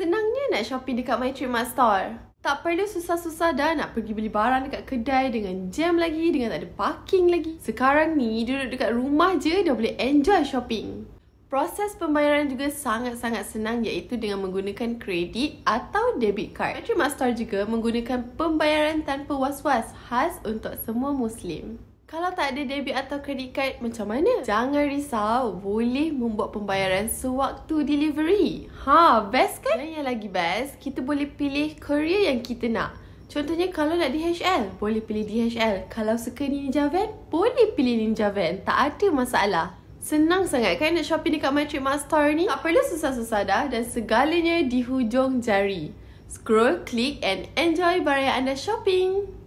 Senangnya nak shopping dekat My Trade Mart Store. Tak perlu susah-susah dah nak pergi beli barang dekat kedai dengan jam lagi, dengan tak ada parking lagi. Sekarang ni, duduk dekat rumah je dah boleh enjoy shopping. Proses pembayaran juga sangat-sangat senang iaitu dengan menggunakan kredit atau debit card. My Trade Store juga menggunakan pembayaran tanpa was-was khas untuk semua Muslim. Kalau tak ada debit atau credit card, macam mana? Jangan risau, boleh membuat pembayaran sewaktu delivery. Ha, best kan? Dan yang lagi best, kita boleh pilih courier yang kita nak. Contohnya kalau nak DHL, boleh pilih DHL. Kalau suka Ninja Van, boleh pilih Ninja Van. Tak ada masalah. Senang sangat kan nak shopping dekat My Trademark Store ni? Tak perlu susah-susah dah dan segalanya di hujung jari. Scroll, klik and enjoy barang anda shopping.